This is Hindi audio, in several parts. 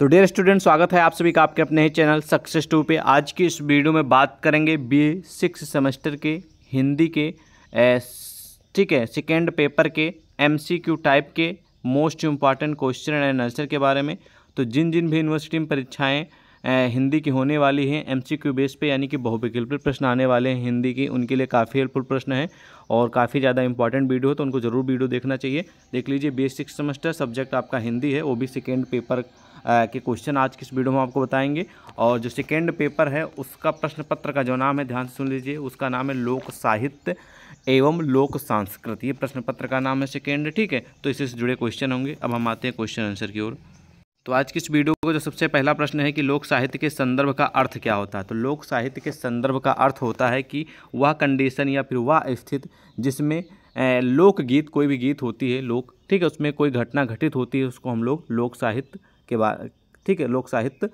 तो डेयर स्टूडेंट स्वागत है आप सभी का आपके अपने ही चैनल सक्सेस टू पे आज की इस वीडियो में बात करेंगे बी ए सिक्स सेमेस्टर के हिंदी के ठीक है सेकेंड पेपर के एमसीक्यू टाइप के most important question and answer के बारे में तो जिन जिन भी यूनिवर्सिटी में परीक्षाएँ हिंदी की होने वाली हैं क्यू बेस पर यानी कि बहुविकल्पित प्रश्न आने वाले हैं हिंदी के उनके लिए काफ़ी हेल्पफुल प्रश्न है और काफ़ी ज़्यादा इंपॉर्टेंट वीडियो है तो उनको ज़रूर वीडियो देखना चाहिए देख लीजिए बेसिक सेमेस्टर सब्जेक्ट आपका हिंदी है वो भी सेकेंड पेपर के क्वेश्चन आज किस वीडियो में आपको बताएंगे और जो सेकेंड पेपर है उसका प्रश्न पत्र का जो नाम है ध्यान से सुन लीजिए उसका नाम है लोक साहित्य एवं लोक संस्कृति ये प्रश्न पत्र का नाम है सेकेंड ठीक है तो इससे जुड़े क्वेश्चन होंगे अब हम आते हैं क्वेश्चन आंसर की ओर तो आज की इस वीडियो का जो सबसे पहला प्रश्न है कि लोक साहित्य के संदर्भ का अर्थ क्या होता है तो लोक साहित्य के संदर्भ का अर्थ होता है कि वह कंडीशन या फिर वह स्थित जिसमें लोक गीत कोई भी गीत होती है लोक ठीक है उसमें कोई घटना घटित होती है उसको हम लोग लोक साहित्य के बाद ठीक है लोक साहित्य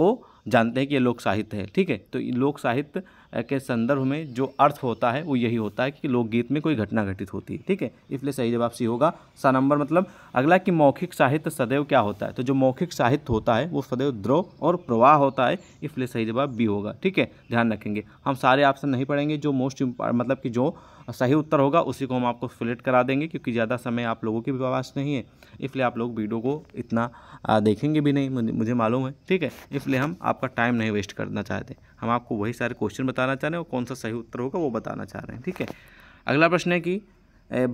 को जानते हैं कि ये लोक साहित्य है ठीक है तो लोक साहित्य के संदर्भ में जो अर्थ होता है वो यही होता है कि लोकगीत में कोई घटना घटित होती है ठीक है इसलिए सही जवाब सी होगा सा नंबर मतलब अगला कि मौखिक साहित्य सदैव क्या होता है तो जो मौखिक साहित्य होता है वो सदैव द्रोह और प्रवाह होता है इसलिए सही जवाब बी होगा ठीक है ध्यान रखेंगे हम सारे ऑप्शन नहीं पढ़ेंगे जो मोस्ट मतलब कि जो सही उत्तर होगा उसी को हम आपको सिलेक्ट करा देंगे क्योंकि ज़्यादा समय आप लोगों की विवास नहीं है इसलिए आप लोग वीडियो को इतना देखेंगे भी नहीं मुझे मालूम है ठीक है इसलिए हम आपका टाइम नहीं वेस्ट करना चाहते हम आपको वही सारे क्वेश्चन बता बताना चाह रहे हैं और कौन सा सही उत्तर होगा वो बताना चाह रहे हैं ठीक है अगला प्रश्न है कि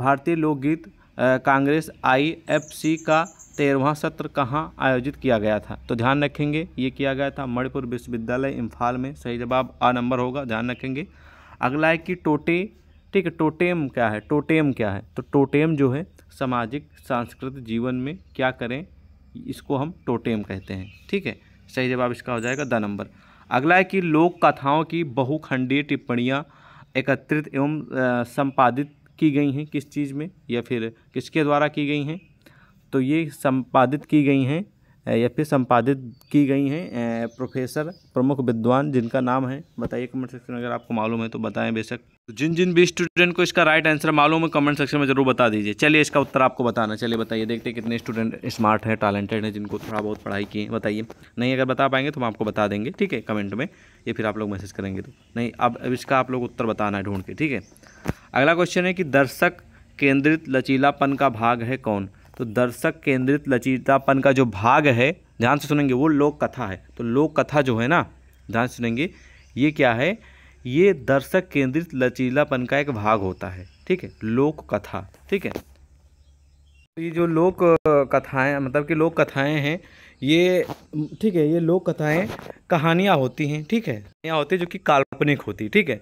भारतीय लोकगीत कांग्रेस आईएफसी का तेरहवा सत्र कहाँ आयोजित किया गया था तो ध्यान रखेंगे ये किया गया था मणिपुर विश्वविद्यालय इम्फाल में सही जवाब आ नंबर होगा ध्यान रखेंगे अगला है कि टोटे ठीक है टोटेम क्या है टोटेम क्या है तो टोटेम जो है सामाजिक सांस्कृतिक जीवन में क्या करें इसको हम टोटेम कहते हैं ठीक है सही जवाब इसका हो जाएगा द नंबर अगला है कि लोक कथाओं की बहुखंडीय टिप्पणियाँ एकत्रित एवं संपादित की गई हैं किस चीज़ में या फिर किसके द्वारा की गई हैं तो ये संपादित की गई हैं या फिर संपादित की गई हैं प्रोफेसर प्रमुख विद्वान जिनका नाम है बताइए कमेंट सेक्शन में अगर आपको मालूम है तो बताएं बेशक तो जिन जिन भी स्टूडेंट को इसका राइट आंसर मालूम है कमेंट सेक्शन में जरूर बता दीजिए चलिए इसका उत्तर आपको बताना चलिए बताइए देखते कितने स्टूडेंट स्मार्ट हैं टैलेंटेड हैं जिनको थोड़ा बहुत पढ़ाई की है बताइए नहीं अगर बता पाएंगे तो हम आपको बता देंगे ठीक है कमेंट में या फिर आप लोग मैसेज करेंगे तो नहीं अब इसका आप लोग उत्तर बताना है ढूंढ के ठीक है अगला क्वेश्चन है कि दर्शक केंद्रित लचीलापन का भाग है कौन तो दर्शक केंद्रित लचीतापन का जो भाग है ध्यान से सुनेंगे वो लोक कथा है तो लोक कथा जो है ना ध्यान से सुनेंगे ये क्या है ये दर्शक केंद्रित लचीलापन का एक भाग होता है ठीक है लोक कथा ठीक है तो ये जो लोक कथाएं मतलब कि लोक कथाएं हैं ये ठीक है ये लोक कथाएं कहानियाँ होती हैं ठीक है कहानियाँ होती है जो कि काल्पनिक होती है ठीक है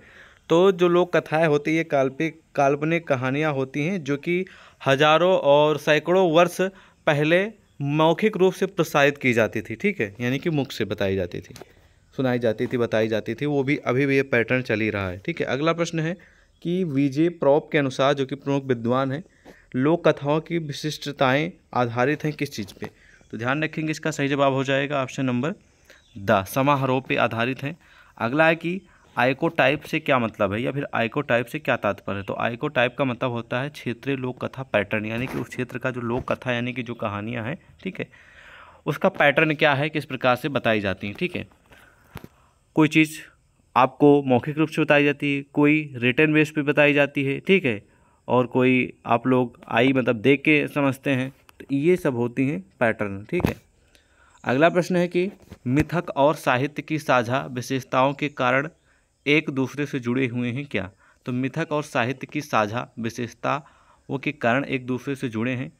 तो जो लोक कथाएँ होती है काल्पिक काल्पनिक कहानियाँ होती हैं जो कि हजारों और सैकड़ों वर्ष पहले मौखिक रूप से प्रसारित की जाती थी ठीक है यानी कि मुख से बताई जाती थी सुनाई जाती थी बताई जाती थी वो भी अभी भी ये पैटर्न चल ही रहा है ठीक है अगला प्रश्न है कि वीजे प्रॉप के अनुसार जो कि प्रमुख विद्वान हैं लोक कथाओं की विशिष्टताएं आधारित हैं किस चीज़ पे तो ध्यान रखेंगे इसका सही जवाब हो जाएगा ऑप्शन नंबर द समारोह पे आधारित हैं अगला है कि आइको टाइप से क्या मतलब है या फिर आइको टाइप से क्या तात्पर्य है तो आइको टाइप का मतलब होता है क्षेत्रीय लोक कथा पैटर्न यानी कि उस क्षेत्र का जो लोक कथा यानी कि जो कहानियाँ हैं ठीक है उसका पैटर्न क्या है किस प्रकार से बताई जाती हैं ठीक है कोई चीज़ आपको मौखिक रूप से बताई जाती है कोई रिटर्न बेस पर बताई जाती है ठीक है और कोई आप लोग आई मतलब देख के समझते हैं तो ये सब होती हैं पैटर्न ठीक है अगला प्रश्न है कि मिथक और साहित्य की साझा विशेषताओं के कारण एक दूसरे से जुड़े हुए हैं क्या तो मिथक और साहित्य की साझा वो के कारण एक दूसरे से जुड़े हैं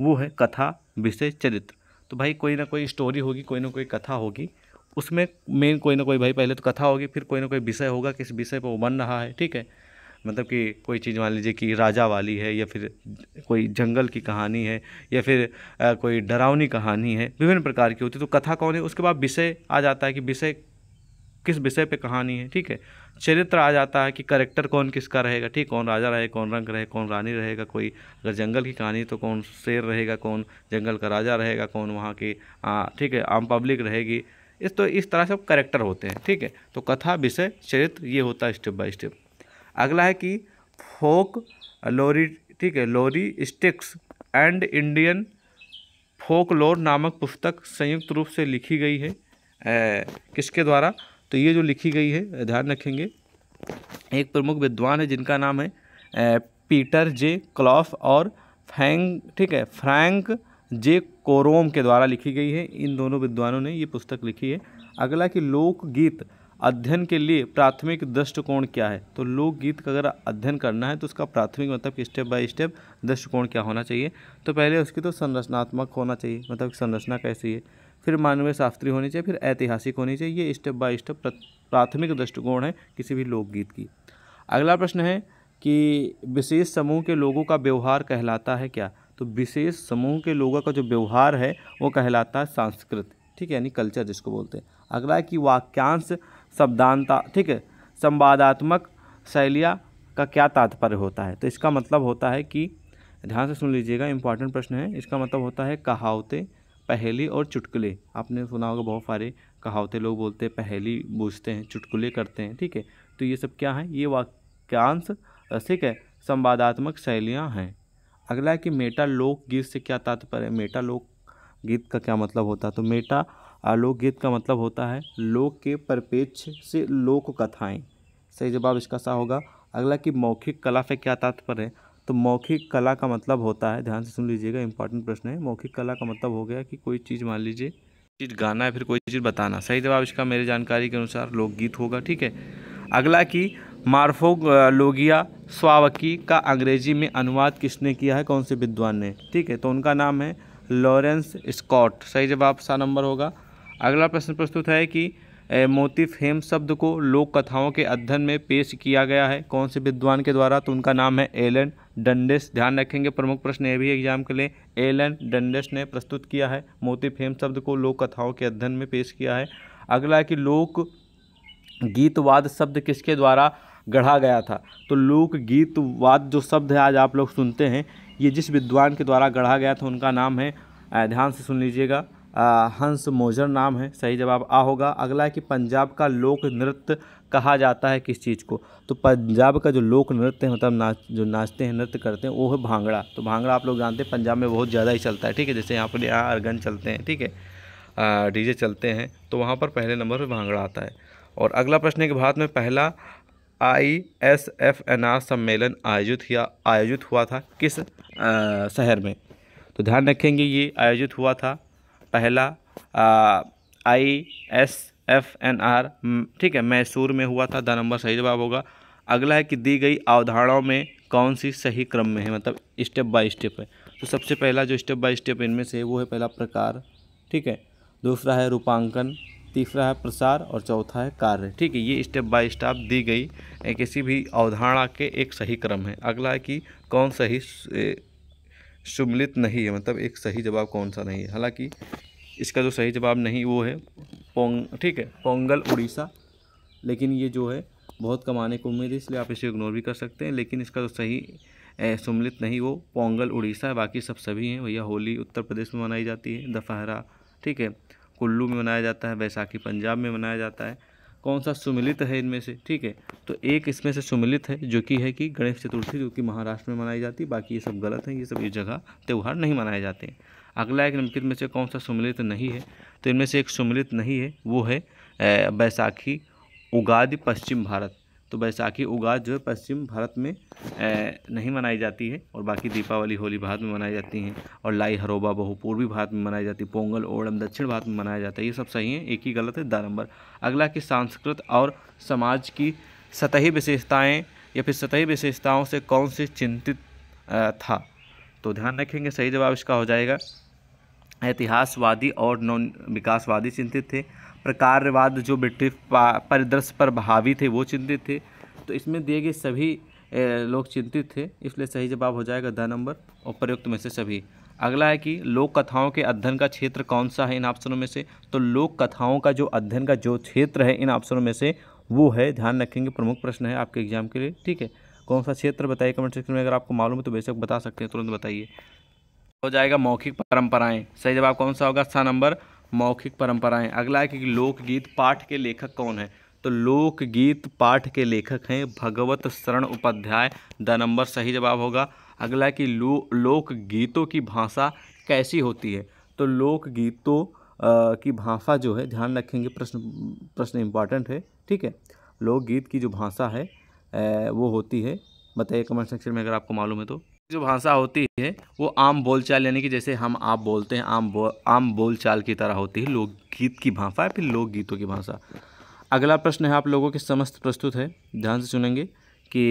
वो है कथा विषय चरित्र तो भाई कोई ना कोई स्टोरी होगी कोई ना कोई कथा होगी उसमें मेन कोई ना कोई भाई पहले तो कथा होगी फिर कोई ना कोई विषय होगा किस विषय पर वो बन रहा है ठीक है मतलब कि कोई चीज़ मान लीजिए कि राजा वाली है या फिर कोई जंगल की कहानी है या फिर आ, कोई डरावनी कहानी है विभिन्न प्रकार की होती है तो कथा कौन है उसके बाद विषय आ जाता है कि विषय किस विषय पे कहानी है ठीक है चरित्र आ जाता है कि करेक्टर कौन किसका रहेगा ठीक कौन राजा रहे कौन रंग रहे कौन रानी रहेगा कोई अगर जंगल की कहानी तो कौन शेर रहेगा कौन जंगल का राजा रहेगा कौन वहाँ की ठीक है आम पब्लिक रहेगी इस तो इस तरह से करेक्टर होते हैं ठीक है तो कथा विषय चरित्र ये होता है स्टेप बाय स्टेप अगला है कि फोक लोरी ठीक है lore sticks and Indian folk lore नामक पुस्तक संयुक्त रूप से लिखी गई है ए, किसके द्वारा तो ये जो लिखी गई है ध्यान रखेंगे एक प्रमुख विद्वान है जिनका नाम है पीटर जे क्लॉफ और फैंक ठीक है फ्रैंक जे कोरोम के द्वारा लिखी गई है इन दोनों विद्वानों ने ये पुस्तक लिखी है अगला कि लोकगीत अध्ययन के लिए प्राथमिक दृष्टिकोण क्या है तो लोकगीत का अगर अध्ययन करना है तो उसका प्राथमिक मतलब स्टेप बाय स्टेप दृष्टिकोण क्या होना चाहिए तो पहले उसकी तो संरचनात्मक होना चाहिए मतलब संरचना कैसी है फिर मानवीय शास्त्री होनी चाहिए फिर ऐतिहासिक होनी चाहिए ये स्टेप बाय स्टेप प्राथमिक दृष्टिकोण है किसी भी लोकगीत की अगला प्रश्न है कि विशेष समूह के लोगों का व्यवहार कहलाता है क्या तो विशेष समूह के लोगों का जो व्यवहार है वो कहलाता है सांस्कृत ठीक है यानी कल्चर जिसको बोलते हैं अगला कि वाक्यांश शब्दांता ठीक है संवादात्मक शैलिया का क्या तात्पर्य होता है तो इसका मतलब होता है कि ध्यान से सुन लीजिएगा इंपॉर्टेंट प्रश्न है इसका मतलब होता है कहावतें पहेली और चुटकुले आपने सुना होगा बहुत सारे कहावतें लोग बोलते हैं पहेली बूझते हैं चुटकुले करते हैं ठीक है तो ये सब क्या है ये वाक्यांश ठीक है संवादात्मक शैलियाँ हैं अगला है कि मेटा लोक गीत से क्या तात्पर्य मेटा लोक गीत का क्या मतलब होता है तो मेटा लोकगीत का मतलब होता है लोक के परिपेक्ष से लोक कथाएँ सही जवाब इसका सा होगा अगला कि मौखिक कला से क्या तात्पर्य है तो मौखिक कला का मतलब होता है ध्यान से सुन लीजिएगा इंपॉर्टेंट प्रश्न है मौखिक कला का मतलब हो गया कि कोई चीज़ मान लीजिए चीज़ गाना है फिर कोई चीज़ बताना सही जवाब इसका मेरे जानकारी के अनुसार लोकगीत होगा ठीक है अगला कि मार्फो लोगिया स्वावकी का अंग्रेजी में अनुवाद किसने किया है कौन से विद्वान ने ठीक है तो उनका नाम है लॉरेंस स्कॉट सही जवाब सा नंबर होगा अगला प्रश्न प्रस्तुत है कि मोती फेम शब्द को लोक कथाओं के अध्ययन में पेश किया गया है कौन से विद्वान के द्वारा तो उनका नाम है एलन डंडेस ध्यान रखेंगे प्रमुख प्रश्न ये भी एग्जाम के लिए एलन डंडेस ने प्रस्तुत किया है मोती फेम शब्द को लोक कथाओं के अध्ययन में पेश किया है अगला है कि लोक गीतवाद शब्द किसके द्वारा गढ़ा गया था तो लोक गीतवाद जो शब्द है आज आप लोग सुनते हैं ये जिस विद्वान के द्वारा गढ़ा गया था उनका नाम है ध्यान से सुन लीजिएगा आ, हंस मोजर नाम है सही जवाब आ होगा अगला है कि पंजाब का लोक नृत्य कहा जाता है किस चीज़ को तो पंजाब का जो लोक नृत्य है मतलब नाच जो नाचते हैं नृत्य करते हैं वो है भांगड़ा तो भांगड़ा आप लोग जानते हैं पंजाब में बहुत ज़्यादा ही चलता है ठीक है जैसे यहाँ पर यहाँ अर्गन चलते हैं ठीक है डीजे चलते हैं तो वहाँ पर पहले नंबर पर भांगड़ा आता है और अगला प्रश्न है कि भारत में पहला I S F N R सम्मेलन आयोजित किया आयोजित हुआ था किस आ, शहर में तो ध्यान रखेंगे ये आयोजित हुआ था पहला I S F N R ठीक है मैसूर में हुआ था द नंबर सही जवाब होगा अगला है कि दी गई अवधारणाओं में कौन सी सही क्रम में है मतलब स्टेप बाय स्टेप है तो सबसे पहला जो स्टेप बाय स्टेप इनमें से है वो है पहला प्रकार ठीक है दूसरा है रूपांकन तीसरा है प्रसार और चौथा है कार्य ठीक है ये स्टेप बाय स्टेप दी गई किसी भी अवधारणा के एक सही क्रम है अगला है कि कौन सही सुमिलित नहीं है मतलब एक सही जवाब कौन सा नहीं है हालांकि इसका जो सही जवाब नहीं वो है पोंग ठीक है पोंगल उड़ीसा लेकिन ये जो है बहुत कमाने को उम्मीद है इसलिए आप इसे इग्नोर भी कर सकते हैं लेकिन इसका जो सही सुमिलित नहीं वो पोंगल उड़ीसा है बाकी सब सभी हैं भैया होली उत्तर प्रदेश में मनाई जाती है दशहरा ठीक है कुल्लू में मनाया जाता है बैसाखी पंजाब में मनाया जाता है कौन सा सुमिलित है इनमें से ठीक है तो एक इसमें से सुमिलित है जो कि है कि गणेश चतुर्थी जो कि महाराष्ट्र में मनाई जाती है बाकी ये सब गलत है ये सब ये जगह त्यौहार नहीं मनाए जाते हैं अगला एक निम्नलिखित में से कौन सा सुमिलित नहीं है तो इनमें से एक सुमिलित नहीं है वो है बैसाखी उगादि पश्चिम भारत तो बैसाखी उगा जो है पश्चिम भारत में नहीं मनाई जाती है और बाकी दीपावली होली भारत में मनाई जाती हैं और लाई हरोबा बहु पूर्वी भारत में मनाई जाती है पोंगल ओणम दक्षिण भारत में मनाया जाता है ये सब सही है एक ही गलत है दा नंबर अगला कि सांस्कृत और समाज की सतही विशेषताएँ या फिर सतही विशेषताओं से कौन से चिंतित था तो ध्यान रखेंगे सही जवाब इसका हो जाएगा इतिहासवादी और नॉन विकासवादी चिंतित थे प्रकारवाद जो ब्रिटिश परिदृश्य पर भावी थे वो चिंतित थे तो इसमें दिए गए सभी लोग चिंतित थे इसलिए सही जवाब हो जाएगा द नंबर और प्रयुक्त में से सभी अगला है कि लोक कथाओं के अध्ययन का क्षेत्र कौन सा है इन ऑप्शनों में से तो लोक कथाओं का जो अध्ययन का जो क्षेत्र है इन ऑप्शनों में से वो है ध्यान रखेंगे प्रमुख प्रश्न है आपके एग्जाम के लिए ठीक है कौन सा क्षेत्र बताइए कमेंट सेक्शन में अगर आपको मालूम है तो बेशक बता सकते हैं तुरंत बताइए हो जाएगा मौखिक परंपराएं सही जवाब कौन सा होगा सा नंबर मौखिक परंपराएं अगला है कि लोकगीत पाठ के लेखक कौन है तो लोकगीत पाठ के लेखक हैं भगवत शरण उपाध्याय द नंबर सही जवाब होगा अगला है कि लो लोकगीतों की भाषा कैसी होती है तो लोकगीतों की भाषा जो है ध्यान रखेंगे प्रश्न प्रश्न इम्पॉर्टेंट है ठीक है लोकगीत की जो भाषा है वो होती है बताइए कमेंट सेक्शन में अगर आपको मालूम है तो जो भाषा होती है वो आम बोलचाल यानी कि जैसे हम आप बोलते हैं आम बो आम बोलचाल की तरह होती है लोकगीत की भाषा या फिर लोकगीतों की भाषा अगला प्रश्न है आप लोगों के समस्त प्रस्तुत है ध्यान से सुनेंगे कि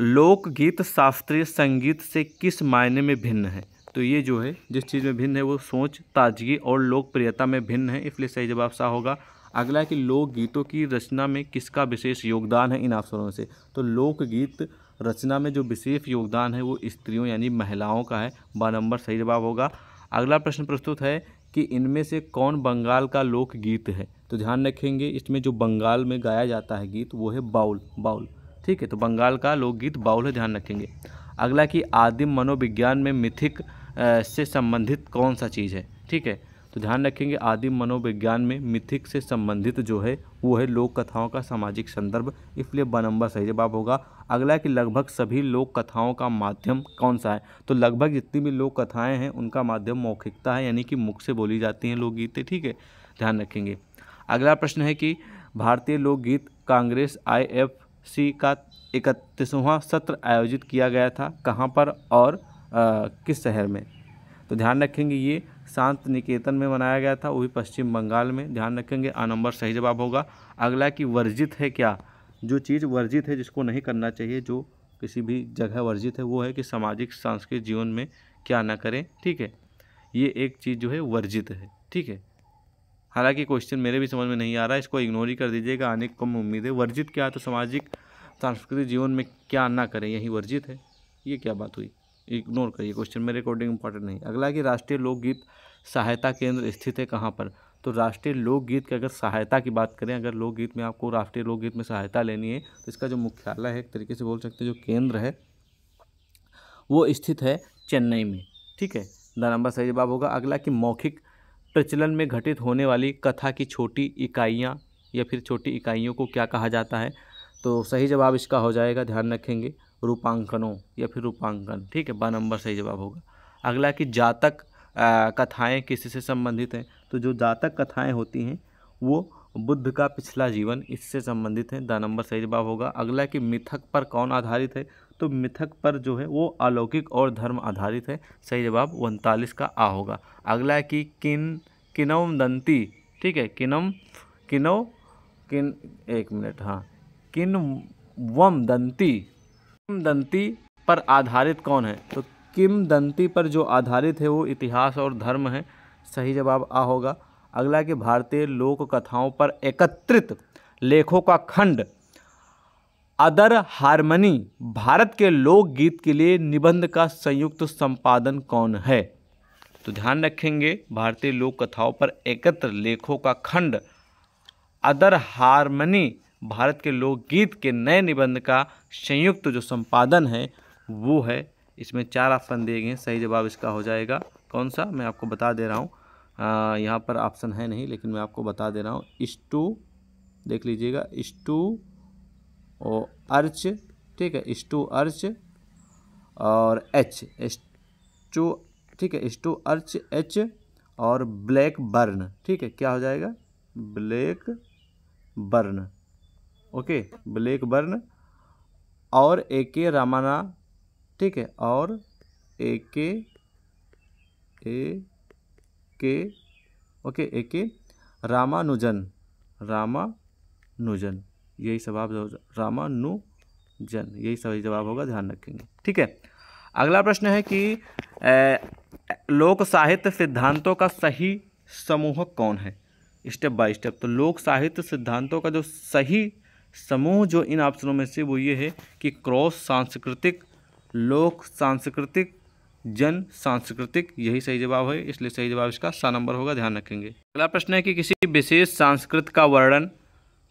लोकगीत शास्त्रीय संगीत से किस मायने में भिन्न है तो ये जो है जिस चीज़ में भिन्न है वो सोच ताजगी और लोकप्रियता में भिन्न है इसलिए सही जवाब सा होगा अगला है कि लोकगीतों की रचना में किसका विशेष योगदान है इन अवसरों से तो लोकगीत रचना में जो विशेष योगदान है वो स्त्रियों यानी महिलाओं का है ब नंबर सही जवाब होगा अगला प्रश्न प्रस्तुत है कि इनमें से कौन बंगाल का लोकगीत है तो ध्यान रखेंगे इसमें जो बंगाल में गाया जाता है गीत वो है बाउल बाउल ठीक है तो बंगाल का लोकगीत बाउल है ध्यान रखेंगे अगला कि आदिम मनोविज्ञान में मिथिक से संबंधित कौन सा चीज़ है ठीक है तो ध्यान रखेंगे आदि मनोविज्ञान में मिथिक से संबंधित जो है वो है लोक कथाओं का सामाजिक संदर्भ इसलिए ब नंबर सही जवाब होगा अगला कि लगभग सभी लोक कथाओं का माध्यम कौन सा है तो लगभग जितनी भी लोक कथाएँ हैं उनका माध्यम मौखिकता है यानी कि मुख से बोली जाती हैं लोकगीतें ठीक है ध्यान रखेंगे अगला प्रश्न है कि भारतीय लोकगीत कांग्रेस आई एफ सी का इकतीसवां सत्र आयोजित किया गया था कहाँ पर और आ, किस शहर में तो ध्यान रखेंगे ये शांत निकेतन में मनाया गया था वो भी पश्चिम बंगाल में ध्यान रखेंगे आ नंबर सही जवाब होगा अगला कि वर्जित है क्या जो चीज़ वर्जित है जिसको नहीं करना चाहिए जो किसी भी जगह वर्जित है वो है कि सामाजिक सांस्कृतिक जीवन में क्या ना करें ठीक है ये एक चीज़ जो है वर्जित है ठीक है हालांकि क्वेश्चन मेरे भी समझ में नहीं आ रहा है इसको इग्नोर ही कर दीजिएगा आने कम उम्मीद है वर्जित क्या तो सामाजिक सांस्कृतिक जीवन में क्या ना करें यही वर्जित है ये क्या बात हुई इग्नोर करिए क्वेश्चन में रिकॉर्डिंग इंपॉर्टेंट नहीं अगला कि राष्ट्रीय लोकगीत सहायता केंद्र स्थित है कहाँ पर तो राष्ट्रीय लोकगीत की अगर सहायता की बात करें अगर लोकगीत में आपको राष्ट्रीय लोकगीत में सहायता लेनी है तो इसका जो मुख्यालय है एक तरीके से बोल सकते हैं जो केंद्र है वो स्थित है चेन्नई में ठीक है द नंबर सही जवाब होगा अगला कि मौखिक प्रचलन में घटित होने वाली कथा की छोटी इकाइयाँ या फिर छोटी इकाइयों को क्या कहा जाता है तो सही जवाब इसका हो जाएगा ध्यान रखेंगे रूपांकनों या फिर रूपांकन ठीक है ब नंबर सही जवाब होगा अगला कि जातक कथाएं किसी से संबंधित हैं तो जो जातक कथाएं होती हैं वो बुद्ध का पिछला जीवन इससे संबंधित है द नंबर सही जवाब होगा अगला कि मिथक पर कौन आधारित है तो मिथक पर जो है वो अलौकिक और धर्म आधारित है सही जवाब उनतालीस का आ होगा अगला कि किन किनम दंती ठीक है किनम किनो किन एक मिनट हाँ किन वम दंती किमदंती पर आधारित कौन है तो किमदंती पर जो आधारित है वो इतिहास और धर्म है सही जवाब आ होगा अगला कि भारतीय लोक कथाओं पर एकत्रित लेखों का खंड अदर हारमनी भारत के लोकगीत के लिए निबंध का संयुक्त संपादन कौन है तो ध्यान रखेंगे भारतीय लोक कथाओं पर एकत्र लेखों का खंड अदर हारमनी भारत के लोकगीत के नए निबंध का संयुक्त जो संपादन है वो है इसमें चार ऑप्शन दिए गए हैं सही जवाब इसका हो जाएगा कौन सा मैं आपको बता दे रहा हूँ यहाँ पर ऑप्शन है नहीं लेकिन मैं आपको बता दे रहा हूँ इस्टू देख लीजिएगा इस्टू और अर्च ठीक है इस्टू अर्च और एच एस्टू ठीक है इस्टू अर्च एच और ब्लैक बर्न ठीक है क्या हो जाएगा Blackburn okay Blackburn और ए के रामाना ठीक है और ए के ए के ओके ए के रामानुजन रामानुजन यही जवाब रामानुजन यही सही जवाब होगा ध्यान रखेंगे ठीक है अगला प्रश्न है कि ए, लोक साहित्य सिद्धांतों का सही समूहक कौन है स्टेप बाय स्टेप तो लोक साहित्य सिद्धांतों का जो सही समूह जो इन ऑप्शनों में से वो ये है कि क्रॉस सांस्कृतिक लोक सांस्कृतिक जन सांस्कृतिक यही सही जवाब है इसलिए सही जवाब इसका सा नंबर होगा ध्यान रखेंगे अगला प्रश्न है कि किसी विशेष सांस्कृत का वर्णन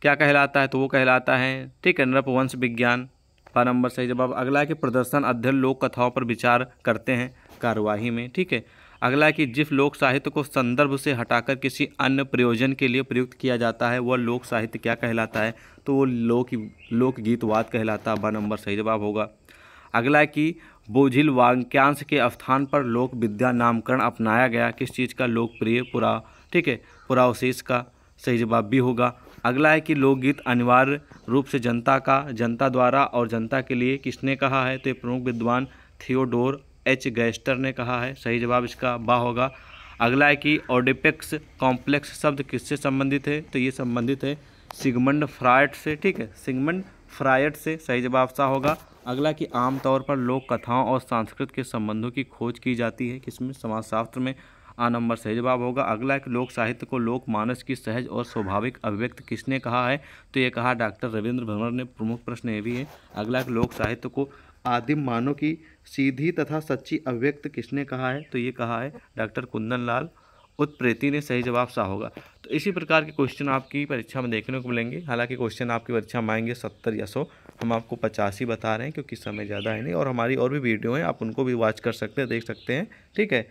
क्या कहलाता है तो वो कहलाता है ठीक है नृपवंश विज्ञान पा नंबर सही जवाब अगला है कि प्रदर्शन अध्ययन लोक कथाओं पर विचार करते हैं कार्यवाही में ठीक है अगला कि जिस लोक साहित्य को संदर्भ से हटाकर किसी अन्य प्रयोजन के लिए प्रयुक्त किया जाता है वह लोक साहित्य क्या कहलाता है तो वो लोक लोकगीतवाद कहलाता है ब नंबर सही जवाब होगा अगला कि बोझिल वाक्यांश के स्थान पर लोक विद्या नामकरण अपनाया गया किस चीज़ का लोकप्रिय पुरा ठीक है पुरावशेष का सही जवाब भी होगा अगला है कि लोकगीत अनिवार्य रूप से जनता का जनता द्वारा और जनता के लिए किसने कहा है तो ये प्रमुख विद्वान थियोडोर एच गैस्टर ने कहा है सही जवाब इसका बा होगा अगला है कि ओडिपेक्स कॉम्प्लेक्स शब्द किससे संबंधित है तो ये संबंधित है सिगमंड फ्रायट से ठीक है सिगमंड फ्रायट से सही जवाब सा होगा अगला कि आमतौर पर लोक कथाओं और सांस्कृत के संबंधों की खोज की जाती है किसमें समाजशास्त्र में आ नंबर सही जवाब होगा अगला एक लोक साहित्य को लोक मानस की सहज और स्वाभाविक अभिव्यक्त किसने कहा है तो ये कहा डॉक्टर रविंद्र भंवर ने प्रमुख प्रश्न ये भी है अगला एक लोक साहित्य को आदिम मानव की सीधी तथा सच्ची अव्यक्त किसने कहा है तो ये कहा है डॉक्टर कुंदन लाल उत्प्रेति ने सही जवाब सा होगा तो इसी प्रकार के क्वेश्चन आपकी परीक्षा में देखने को मिलेंगे हालांकि क्वेश्चन आपकी परीक्षा में आएंगे सत्तर या सौ हम आपको पचासी बता रहे हैं क्योंकि समय ज़्यादा है नहीं और हमारी और भी वीडियो हैं आप उनको भी वॉच कर सकते हैं देख सकते हैं ठीक है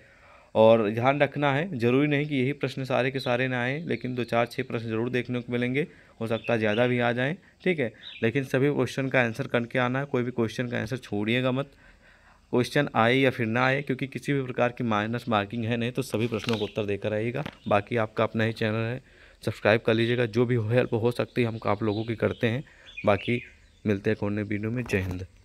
और ध्यान रखना है ज़रूरी नहीं कि यही प्रश्न सारे के सारे ना आए लेकिन दो चार छः प्रश्न ज़रूर देखने को मिलेंगे हो सकता है ज़्यादा भी आ जाएँ ठीक है लेकिन सभी क्वेश्चन का आंसर करके आना है कोई भी क्वेश्चन का आंसर छोड़िएगा मत क्वेश्चन आए या फिर ना आए क्योंकि किसी भी प्रकार की माइनस मार्किंग है नहीं तो सभी प्रश्नों को उत्तर देकर आइएगा बाकी आपका अपना ही चैनल है सब्सक्राइब कर लीजिएगा जो भी हेल्प हो सकती है हम आप लोगों की करते हैं बाकी मिलते हैं कौन वीडियो में जय हिंद